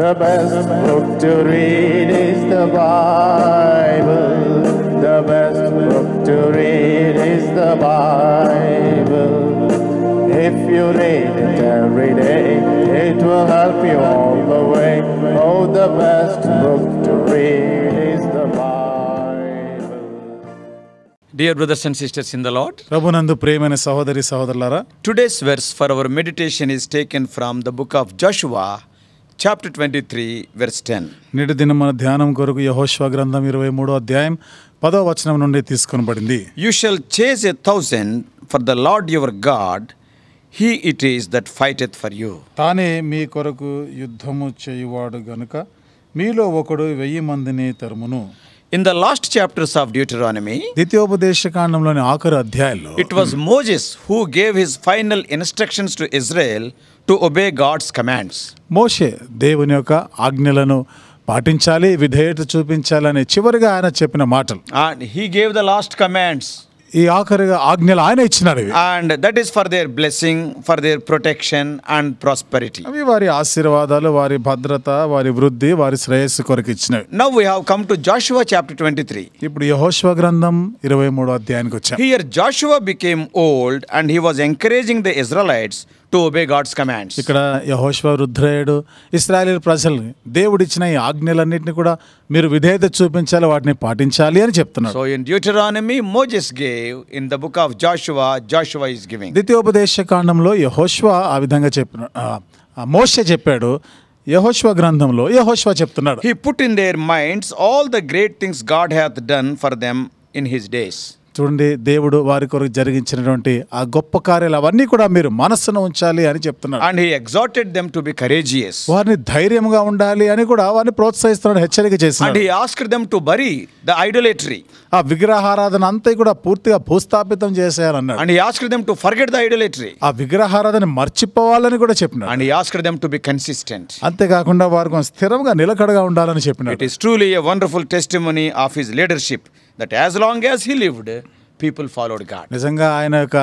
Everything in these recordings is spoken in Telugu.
The best book to read is the Bible. The best book to read is the Bible. If you read it every day, it will help you all the way. Oh, the best book to read is the Bible. Dear brothers and sisters in the Lord, ಪ್ರಭುನಂದು ಪ್ರೇಮನ ಸಹೋದರಿ ಸಹೋದರರ today's verse for our meditation is taken from the book of Joshua chapter twenty three verse ten నేటి దిన మన ధ్యానం కొరకు యహోశ్వ గ్రంథం ఇరవై మూడో అధ్యాయం పదో వచనం నుండి తీసుకొనబడింది you shall chase a thousand for the lord your God he it is that fighteth for you తానే మీ కొరకు యుద్ధము చేయువాడు గనుక మీలో ఒకడు వెయ్యి మందిని తరుమును In the last chapters of Deuteronomy, it was Moses who gave his final instructions to Israel to obey God's commands. And he gave the last commands. ఈ ఆఖరిగా ఆజ్ఞలు ఆయన ఇచ్చినారు and that is for their blessing for their protection and prosperity అవి వారి ఆశీర్వాదాలు వారి భద్రత వారి వృద్ధి వారి శ్రేయస్సు కొరకు ఇచ్చినవి now we have come to Joshua chapter three ఇప్పుడు యహోశ్వ గ్రంథం ఇరవై మూడో అధ్యాయానికి వచ్చాం here Joshua became old and he was encouraging the Israelites to obey God's commands ఇక్కడ యహోశ్వ రుద్రయుడు ఇస్రాయలీ ప్రజల్ని దేవుడిచ్చిన ఈ ఆజ్ఞలన్నింటినీ కూడా మీరు విధేయత చూపించాలి వాటిని పాటించాలి అని చెప్తున్నారు so in Deuteronomy Moses gave in the book of Joshua Joshua is giving ద్వితీయోపదేశ కాండంలో యహోష్వ ఆ విధంగా చెప్పిన మోష చెప్పాడు యహోశ్వ గ్రంథంలో యహోశ్వ చెప్తున్నాడు he put in their minds all the great things God hath done for them in his days చూడండి దేవుడు వారి కొరకు జరిగించినటువంటి ఆ గొప్ప కార్యాలు అవన్నీ కూడా మీరు మనస్సును ఉంచాలి అని చెప్తున్నారు and he exhorted them to be courageous వారిని ధైర్యంగా ఉండాలి అని కూడా వారిని ప్రోత్సహిస్తున్నాడు హెచ్చరిక చేసి and he asked them to bury the idolatry ఆ విగ్రహారాధన అంతా కూడా పూర్తిగా భూస్థాపితం చేసేయాలన్నాడు and he asked them to forget the idolatry ఆ విగ్రహారాధన మర్చిపోవాలని కూడా చెప్పినాడు and he asked them to be consistent అంతేకాకుండా వారికి స్థిరంగా నిలకడగా ఉండాలని చెప్పినాడు it is truly a wonderful testimony of his leadership that as long as he lived people followed God నిజంగా ఆయన యొక్క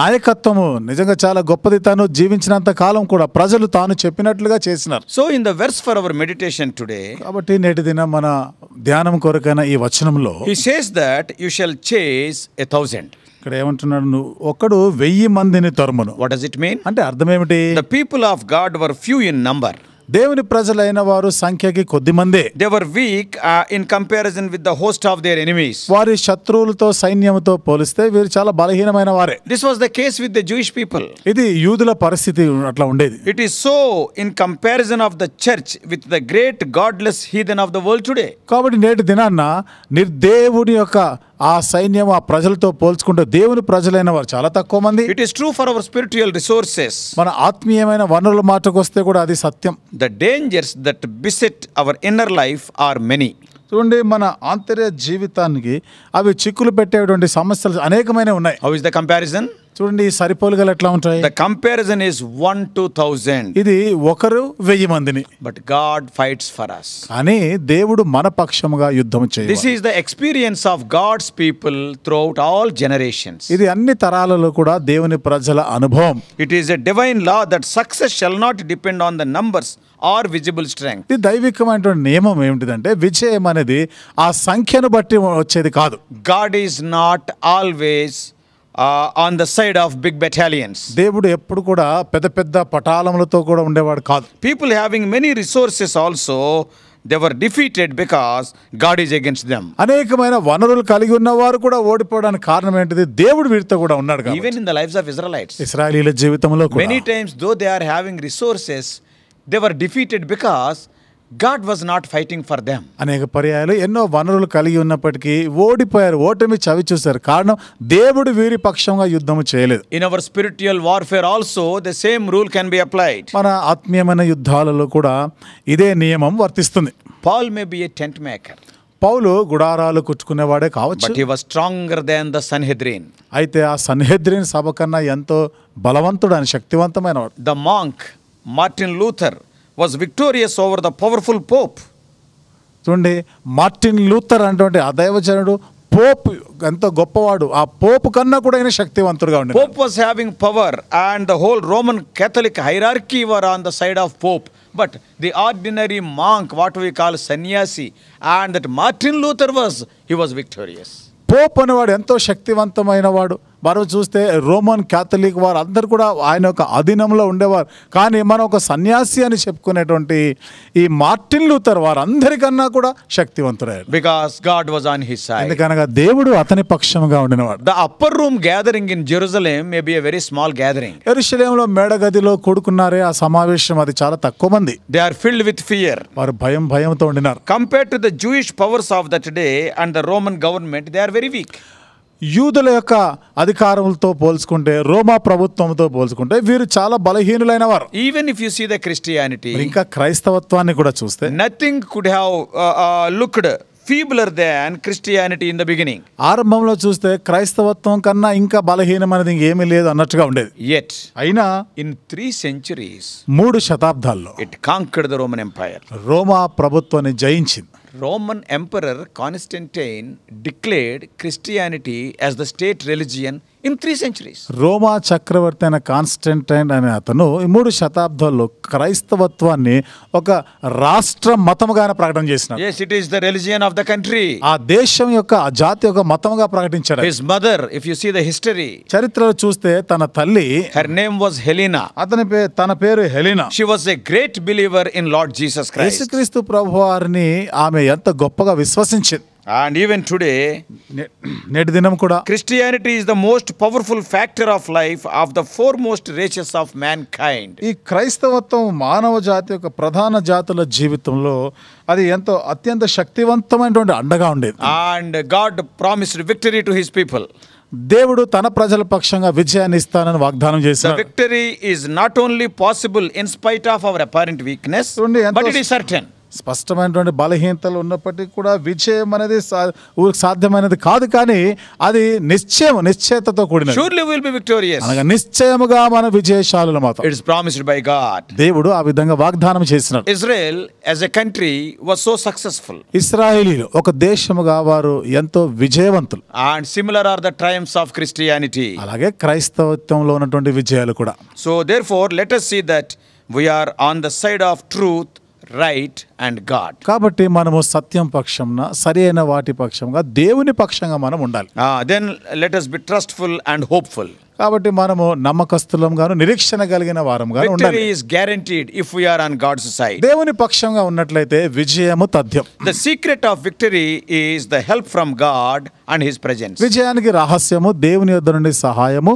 నాయకత్వము నిజంగా చాలా గొప్పది తాను జీవించినంత కాలం కూడా ప్రజలు తాను చెప్పినట్లుగా చేసినారు so in the verse for our meditation today కాబట్టి నేటి దిన మన ధ్యానం కొరకైన ఈ వచనంలో he says that you shall chase a thousand ఇక్కడ ఏమంటున్నాడు నువ్వు ఒకడు వెయ్యి మందిని తరుమును వాట్ డస్ ఇట్ మీన్ అంటే అర్థం ఏమిటి the people of God were few in number దేవుని ప్రజలైన వారు సంఖ్యకి కొద్ది మందే they were weak in comparison with the host of their enemies వారి శత్రువులతో సైన్యంతో పోలిస్తే వీరు చాలా బలహీనమైన వారే this was the case with the Jewish people ఇది యూదుల పరిస్థితి అట్లా ఉండేది it is so in comparison of the church with the great godless heathen of the world today కాబట్టి నేటి దినాన్న నిర్దేవుని యొక్క ఆ సైన్యం ఆ ప్రజలతో పోల్చుకుంటే దేవుని ప్రజలైన వారు చాలా తక్కువ మంది it is true for our spiritual resources మన ఆత్మీయమైన వనరుల మాటకు వస్తే కూడా అది సత్యం the dangers that beset our inner life are many చూడండి మన ఆంతర్య జీవితానికి అవి చిక్కులు పెట్టేటువంటి సమస్యలు అనేకమైన ఉన్నాయి హౌ ఇస్ ద కంపారిజన్ చూడండి గల ఎట్లా ఉంటాయి the comparison is one to thousand ఇది ఒకరు వెయ్యి మందిని but God fights for us అని దేవుడు మన పక్షముగా యుద్ధం చేయ this is the experience of God's people throughout all generations ఇది అన్ని తరాలలో కూడా దేవుని ప్రజల అనుభవం it is a divine law that success shall not depend on the numbers or visible strength ఇది దైవికమైనటువంటి నియమం ఏమిటిదంటే విజయం అనేది ఆ సంఖ్యను బట్టి వచ్చేది కాదు God is not always on the side of big battalions దేవుడు ఎప్పుడు కూడా పెద్ద పెద్ద పటాలములతో కూడా ఉండేవాడు కాదు people having many resources also they were defeated because God is against them అనేకమైన వనరులు కలిగి ఉన్న వారు కూడా ఓడిపోవడానికి కారణం ఏంటిది దేవుడు వీరితో కూడా ఉన్నాడు even in the lives of Israelites ఇస్రాయలీల జీవితంలో many times though they are having resources they were defeated because God was not fighting for them అనేక పర్యాయాలు ఎన్నో వనరులు కలిగి ఉన్నప్పటికీ ఓడిపోయారు ఓటమి చవి చూశారు కారణం దేవుడు వీరి పక్షంగా యుద్ధం చేయలేదు in our spiritual warfare also the same rule can be applied మన ఆత్మీయమైన యుద్ధాలలో కూడా ఇదే నియమం వర్తిస్తుంది Paul may be a tent maker పౌలు గుడారాలు కుట్టుకునేవాడే కావచ్చు but he was stronger than the Sanhedrin అయితే ఆ సన్హెద్రిన్ సభ కన్నా ఎంతో బలవంతుడు అని శక్తివంతమైన the monk Martin Luther was victorious over the powerful pope చూడండి మార్టిన్ లూథర్ అటువంటి ఆ దైవజనుడు పోప్ ఎంత గొప్పవాడు ఆ పోప్ కన్నా కూడా ఆయన శక్తివంతుడుగా ఉండే pope was having power and the whole Roman Catholic hierarchy were on the side of pope but the ordinary monk what we call సన్యాసి and that Martin Luther was he was victorious pope అనేవాడు ఎంతో శక్తివంతమైన వాడు వారు చూస్తే రోమన్ క్యాథలిక్ వారు అందరు కూడా ఆయన యొక్క అధీనంలో ఉండేవారు కానీ మనం ఒక సన్యాసి అని చెప్పుకునేటువంటి ఈ మార్టిన్ లూథర్ వారు అందరికన్నా కూడా శక్తివంతురారు because God was on his side ఎందుకనగా దేవుడు అతని పక్షంగా ఉండినవాడు the upper room gathering in Jerusalem may be a very small gathering ఎరుసలేంలో మేడగదిలో కూడుకున్నారే ఆ సమావేశం అది చాలా తక్కువ మంది they are filled with fear వారు భయం భయంతో ఉండినారు compare to the Jewish powers of that day and the Roman government they are very weak యూదుల యొక్క అధికారములతో పోల్చుకుంటే రోమా ప్రభుత్వంతో పోల్చుకుంటే వీరు చాలా బలహీనులైన వారు even if you see the Christianity ఇంకా క్రైస్తవత్వాన్ని కూడా చూస్తే nothing could have looked feebler than Christianity in the beginning ఆరంభంలో చూస్తే క్రైస్తవత్వం కన్నా ఇంకా బలహీనమైనది ఇంకేమీ లేదు అన్నట్టుగా ఉండేది ఎట్ అయినా ఇన్ త్రీ సెంచురీస్ మూడు శతాబ్దాల్లో it conquered the Roman empire రోమా ప్రభుత్వాన్ని జయించింది Roman Emperor Constantine declared Christianity as the state religion in three centuries రోమా చక్రవర్తి అయిన కాన్స్టంటైన్ అనే అతను మూడు శతాబ్దాల్లో క్రైస్తవత్వాన్ని ఒక రాష్ట్ర మతముగా ప్రకటన చేసిన yes it is the religion ఆ దేశం యొక్క జాతి యొక్క మతముగా ప్రకటించాడు his mother if you see the history చరిత్రలో చూస్తే తన తల్లి హెర్ నేమ్ వాజ్ హెలీనా అతని పేరు తన పేరు she was was great believer in Lord Jesus jesus క్రీస్తు ప్రభు ప్రభువారిని ఆమె ఎంత గొప్పగా విశ్వసించింది అండ్ ఈవెన్ టుడే నేటి దినం కూడా Christianity is the most powerful factor of life of the foremost races of mankind ఈ క్రైస్తవత్వం మానవ జాతి యొక్క ప్రధాన జాతుల జీవితంలో అది ఎంతో అత్యంత శక్తివంతమైనటువంటి అండగా ఉండేది and God promised victory to his people దేవుడు తన ప్రజల పక్షంగా విజయాన్ని ఇస్తానని వాగ్దానం చేశాడు victory is not only possible in spite of our apparent weakness but it is certain స్పష్టమైనటువంటి బలహీనతలు ఉన్నప్పటికీ కూడా విజయం అనేది సాధ్యమైనది కాదు కానీ అది నిశ్చయం నిశ్చయతతో కూడిన షూర్లీ విల్ బి నిశ్చయముగా మన విజయశాలు ఇట్స్ ప్రామిస్డ్ బై గాడ్ దేవుడు ఆ విధంగా వాగ్దానం చేసిన Israel as a country was so successful ఇస్రాయేలీలు ఒక దేశముగా వారు ఎంతో విజయవంతులు and similar are the triumphs of Christianity అలాగే క్రైస్తవత్వంలో ఉన్నటువంటి విజయాలు కూడా so therefore let us see that we are on the side of truth right and God కాబట్టి మనము సత్యం పక్షంన సరైన వాటి పక్షంగా దేవుని పక్షంగా మనం ఉండాలి then let us be trustful and hopeful కాబట్టి మనము నమ్మకస్తులంగాను నిరీక్షణ కలిగిన వారంగాను ఉండాలి is guaranteed if we are on God's side దేవుని పక్షంగా ఉన్నట్లయితే విజయము తథ్యం the secret of victory is the help from God and his presence విజయానికి రహస్యము దేవుని యొద్ద నుండి సహాయము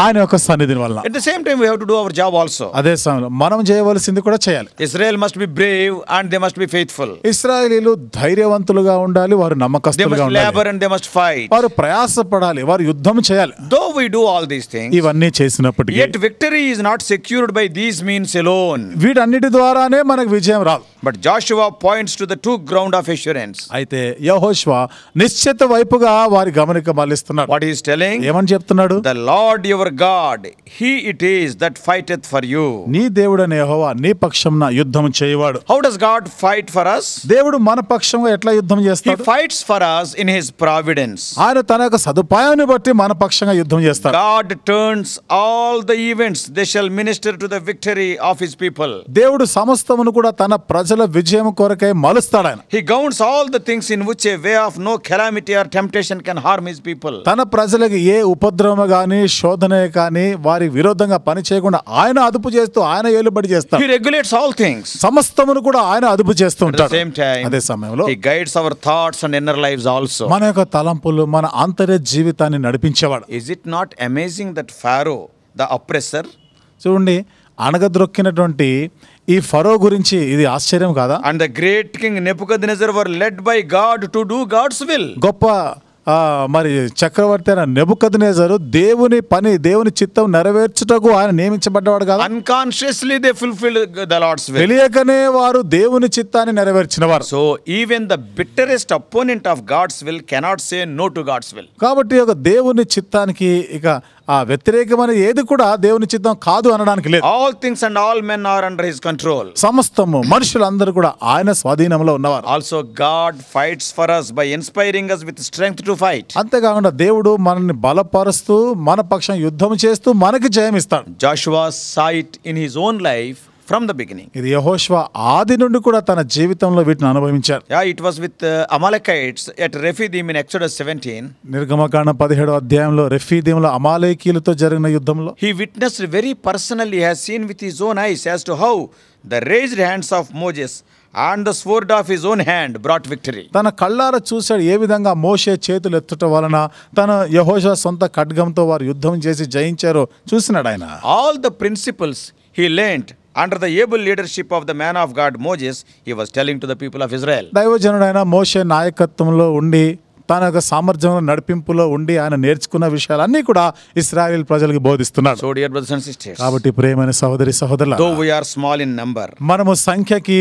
ఆయన యొక్క సన్నిధిని వల్ల at the same time we have to do our job also అదే సమయంలో మనం చేయవలసింది కూడా చేయాలి Israel must be brave and they must be faithful ఇజ్రాయెలీలు ధైర్యవంతులుగా ఉండాలి వారు నమ్మకస్తులుగా ఉండాలి labour and they must fight వారు ప్రయాసపడాలి వారు యుద్ధం చేయాలి though we do all these things ఇవన్నీ చేసినప్పటికీ yet victory is not secured by these means alone వీటన్నిటి ద్వారానే మనకు విజయం రాదు but Jashuva points to the two ground of assurance అయితే యహోష్వా నిశ్చిత వైపుగా వారి గమనిక మళ్ళిస్తున్నాడు వాట్ ఈస్ టెలింగ్ ఏమని చెప్తున్నాడు the lord your God he it is that fighteth for you నీ దేవుడనే యెహోవా నీ పక్షంన యుద్ధం చేయవాడు how does God fight for us దేవుడు మన పక్షంగా ఎట్లా యుద్ధం చేస్తాడు he fights for us in his providence ఆయన తన యొక్క సదుపాయాన్ని బట్టి మన పక్షంగా యుద్ధం చేస్తాడు God turns all the events they shall minister to the victory of his people దేవుడు సమస్తమును కూడా తన ప్రజల విజయం కొరకై మలుస్తాడు ఆయన he governs all the things in which a way of no calamity or temptation can harm his people తన ప్రజలకు ఏ ఉపద్రవం గాని శోధన చేస్తూనే కానీ వారి విరోధంగా పని చేయకుండా ఆయన అదుపు చేస్తూ ఆయన ఏలుబడి చేస్తారు రెగ్యులేట్స్ ఆల్ థింగ్స్ సమస్తమును కూడా ఆయన అదుపు చేస్తూ ఉంటారు సేమ్ అదే సమయంలో guides our thoughts and inner life also మన యొక్క తలంపులు మన అంతర్య జీవితాన్ని నడిపించేవాడు is it not amazing that Pharaoh the oppressor చూడండి అణగద్రొక్కినటువంటి ఈ ఫరో గురించి ఇది ఆశ్చర్యం కాదా and the great king Nebuchadnezzar were led by God to do God's will గొప్ప మరి చక్రవర్తి అయిన నెబుకద్నేజరు దేవుని పని దేవుని చిత్తం నెరవేర్చుటకు ఆయన నియమించబడ్డవాడు కాదు unconsciously they fulfil the lord's తెలియకనే వారు దేవుని చిత్తాన్ని నెరవేర్చినవారు so even the bitterest opponent of God's will cannot say no to God's will కాబట్టి ఒక దేవుని చిత్తానికి ఇక ఆ వ్యతిరేకమైన ఏది కూడా దేవుని చిత్తం కాదు అనడానికి లేదు all things and all men are under his control సమస్తము మనుషులందరూ కూడా ఆయన స్వాధీనంలో ఉన్నవారు also God fights for us by inspiring us with strength to fight అంతే కాకుండా దేవుడు మనల్ని బలపరుస్తూ మన పక్షం యుద్ధం చేస్తూ మనకి జయం ఇస్తాడు Joshua sight in his own life from the beginning ఇది యహోష్వా ఆది నుండి కూడా తన జీవితంలో వీటిని అనుభవించారు yeah it was with Amalekites at Rephidim in Exodus seventeen నిర్గమకాండ పదిహేడు అధ్యాయంలో రెఫీదీములో అమాలేకీలతో జరిగిన యుద్ధంలో he witness very personally has seen with his own eyes has to how the raised hands of Moses and the sword of his own hand brought victory తన కళ్ళార చూశాడు ఏ విధంగా మోషే చేతులు ఎత్తుట వలన తన యహోషా సొంత ఖడ్గంతో వారు యుద్ధం చేసి జయించారో చూసినాడు ఆయన all the principles he learnt under the able leadership of the man of God Moses he was telling to the people of Israel దైవజనుడైన మోషే నాయకత్వంలో ఉండి తన యొక్క సామర్థ్యంలో నడిపింపులో ఉండి ఆయన నేర్చుకున్న విషయాలన్నీ కూడా ఇస్రాయల్ ప్రజలకు బోధిస్తున్నారు కాబట్టి ప్రేమైన సహోదరి సహోదరులు ఆర్ స్మాల్ ఇన్ నెంబర్ మనము సంఖ్యకి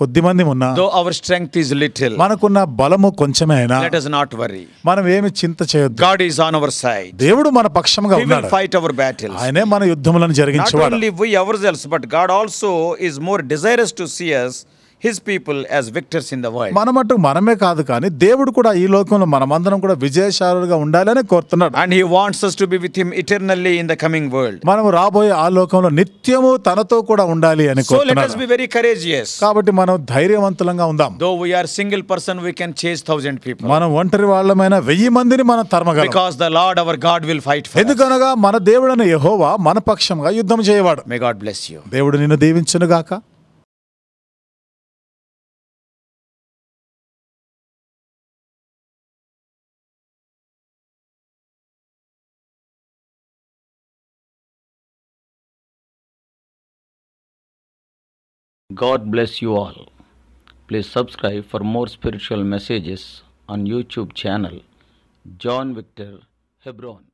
కొద్ది మంది ఉన్నా though our strength is little మనకున్న బలము కొంచెమే అయినా లెట్ us నాట్ వరీ మనం ఏమి చింత చేయొద్దు God is on our side దేవుడు మన పక్షముగా ఉన్నాడు ఫైట్ అవర్ బ్యాటిల్స్ ఆయనే మన యుద్ధములను జరిగించేవాడు not only we ourselves but God also is more desirous to see us his people as victors in the void and he wants us to be with him eternally in the coming world so let us be very courageous kaabatti manam dhairyavantulanga undam though we are single person we can chase 1000 people manam ontari vaallamaina 1000 mandini manam tarmagalam because the lord our god will fight for endukanaga mana devudana yehova mana pakshamga yuddham cheyavadu may god bless you devudu ninnu devinchunu gaaka God bless you all. Please subscribe for more spiritual messages on YouTube channel John Victor Hebron.